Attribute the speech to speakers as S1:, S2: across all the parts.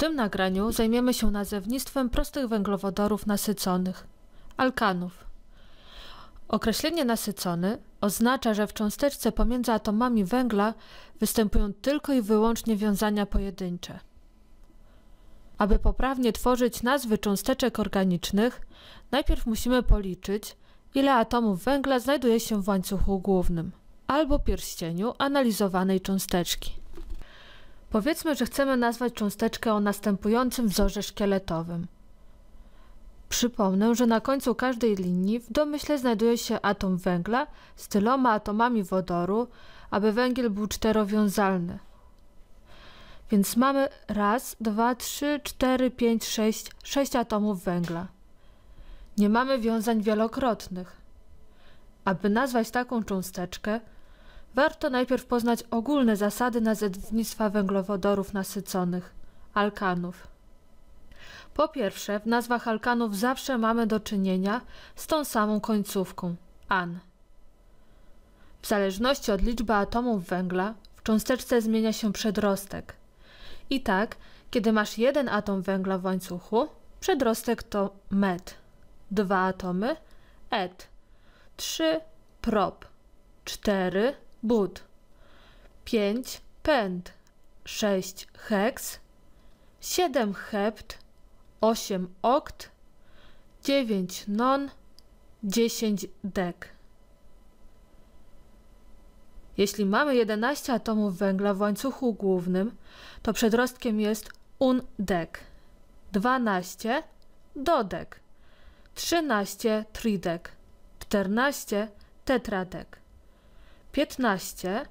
S1: tym nagraniu zajmiemy się nazewnictwem prostych węglowodorów nasyconych alkanów. Określenie nasycony oznacza, że w cząsteczce pomiędzy atomami węgla występują tylko i wyłącznie wiązania pojedyncze. Aby poprawnie tworzyć nazwy cząsteczek organicznych, najpierw musimy policzyć, ile atomów węgla znajduje się w łańcuchu głównym albo pierścieniu analizowanej cząsteczki. Powiedzmy, że chcemy nazwać cząsteczkę o następującym wzorze szkieletowym. Przypomnę, że na końcu każdej linii w domyśle znajduje się atom węgla z tyloma atomami wodoru, aby węgiel był czterowiązalny. Więc mamy raz, dwa, trzy, cztery, pięć, sześć, sześć atomów węgla. Nie mamy wiązań wielokrotnych. Aby nazwać taką cząsteczkę, Warto najpierw poznać ogólne zasady nazewnictwa węglowodorów nasyconych alkanów. Po pierwsze, w nazwach alkanów zawsze mamy do czynienia z tą samą końcówką an. W zależności od liczby atomów węgla w cząsteczce zmienia się przedrostek. I tak, kiedy masz jeden atom węgla w łańcuchu, przedrostek to met, dwa atomy et, trzy prop, cztery but, 5 pęd, 6 heks, 7 hept, 8 okt, 9 non, 10 dek. Jeśli mamy 11 atomów węgla w łańcuchu głównym, to przedrostkiem jest un dek, 12 dodek, 13 tridek, 14 tetradek. 15.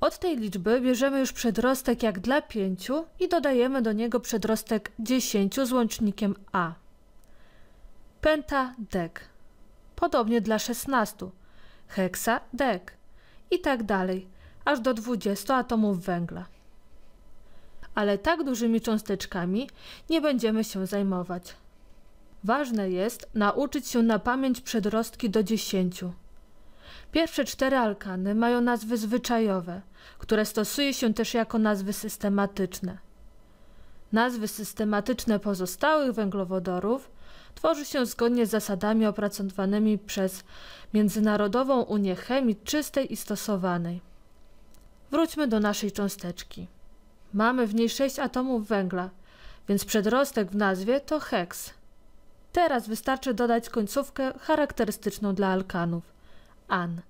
S1: Od tej liczby bierzemy już przedrostek jak dla 5 i dodajemy do niego przedrostek 10 z łącznikiem a. dek Podobnie dla 16. dek. I tak dalej, aż do 20 atomów węgla. Ale tak dużymi cząsteczkami nie będziemy się zajmować. Ważne jest nauczyć się na pamięć przedrostki do 10. Pierwsze cztery alkany mają nazwy zwyczajowe, które stosuje się też jako nazwy systematyczne. Nazwy systematyczne pozostałych węglowodorów tworzy się zgodnie z zasadami opracowanymi przez Międzynarodową Unię Chemii Czystej i Stosowanej. Wróćmy do naszej cząsteczki. Mamy w niej sześć atomów węgla, więc przedrostek w nazwie to heks. Teraz wystarczy dodać końcówkę charakterystyczną dla alkanów an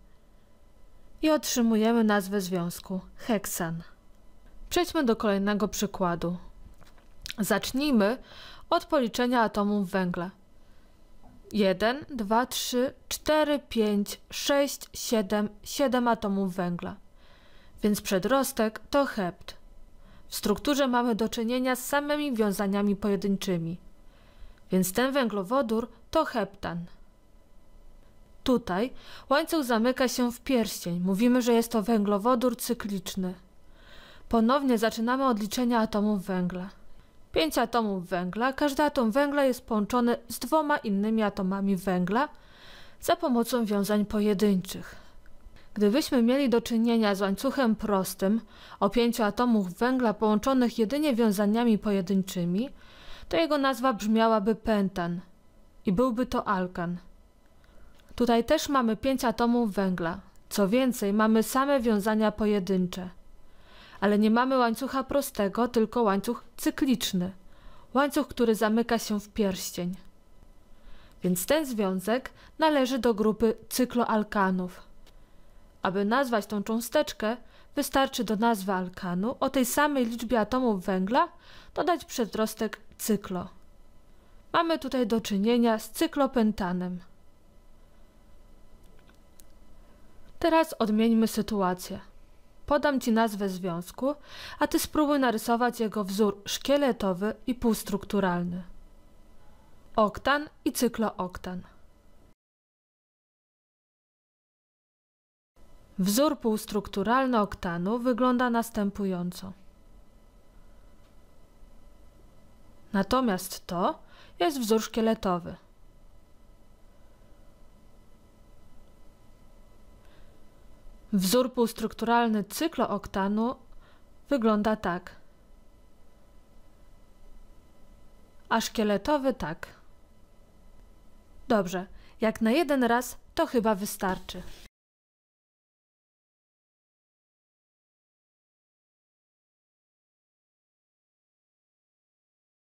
S1: i otrzymujemy nazwę związku heksan. Przejdźmy do kolejnego przykładu. Zacznijmy od policzenia atomów węgla. 1, 2, 3, 4, 5, 6, 7, 7 atomów węgla. Więc przedrostek to hept. W strukturze mamy do czynienia z samymi wiązaniami pojedynczymi. Więc ten węglowodór to heptan. Tutaj łańcuch zamyka się w pierścień. Mówimy, że jest to węglowodór cykliczny. Ponownie zaczynamy odliczenia atomów węgla. Pięć atomów węgla. Każdy atom węgla jest połączony z dwoma innymi atomami węgla za pomocą wiązań pojedynczych. Gdybyśmy mieli do czynienia z łańcuchem prostym o pięciu atomów węgla połączonych jedynie wiązaniami pojedynczymi, to jego nazwa brzmiałaby pentan i byłby to alkan. Tutaj też mamy pięć atomów węgla. Co więcej, mamy same wiązania pojedyncze. Ale nie mamy łańcucha prostego, tylko łańcuch cykliczny. Łańcuch, który zamyka się w pierścień. Więc ten związek należy do grupy cykloalkanów. Aby nazwać tą cząsteczkę, wystarczy do nazwy alkanu o tej samej liczbie atomów węgla dodać przedrostek cyklo. Mamy tutaj do czynienia z cyklopentanem. Teraz odmieńmy sytuację. Podam ci nazwę związku, a ty spróbuj narysować jego wzór szkieletowy i półstrukturalny. Oktan i cyklooktan. Wzór półstrukturalny oktanu wygląda następująco. Natomiast to jest wzór szkieletowy. Wzór półstrukturalny cyklooktanu wygląda tak, a szkieletowy tak. Dobrze, jak na jeden raz to chyba wystarczy.